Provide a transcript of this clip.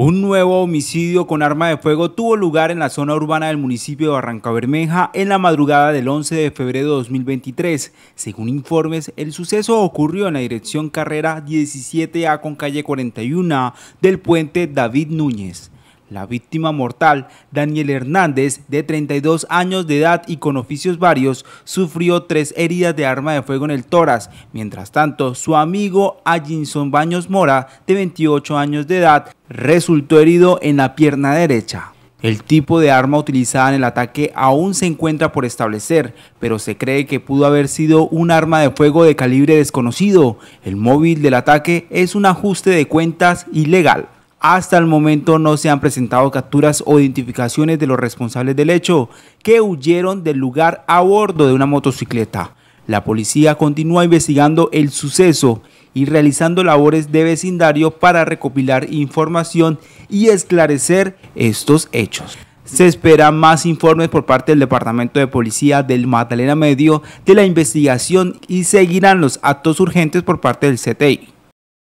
Un nuevo homicidio con arma de fuego tuvo lugar en la zona urbana del municipio de Barranca Bermeja en la madrugada del 11 de febrero de 2023. Según informes, el suceso ocurrió en la dirección carrera 17A con calle 41 del puente David Núñez. La víctima mortal, Daniel Hernández, de 32 años de edad y con oficios varios, sufrió tres heridas de arma de fuego en el tórax. Mientras tanto, su amigo Allinson Baños Mora, de 28 años de edad, resultó herido en la pierna derecha. El tipo de arma utilizada en el ataque aún se encuentra por establecer, pero se cree que pudo haber sido un arma de fuego de calibre desconocido. El móvil del ataque es un ajuste de cuentas ilegal. Hasta el momento no se han presentado capturas o identificaciones de los responsables del hecho, que huyeron del lugar a bordo de una motocicleta. La policía continúa investigando el suceso y realizando labores de vecindario para recopilar información y esclarecer estos hechos. Se esperan más informes por parte del Departamento de Policía del Magdalena Medio de la investigación y seguirán los actos urgentes por parte del CTI.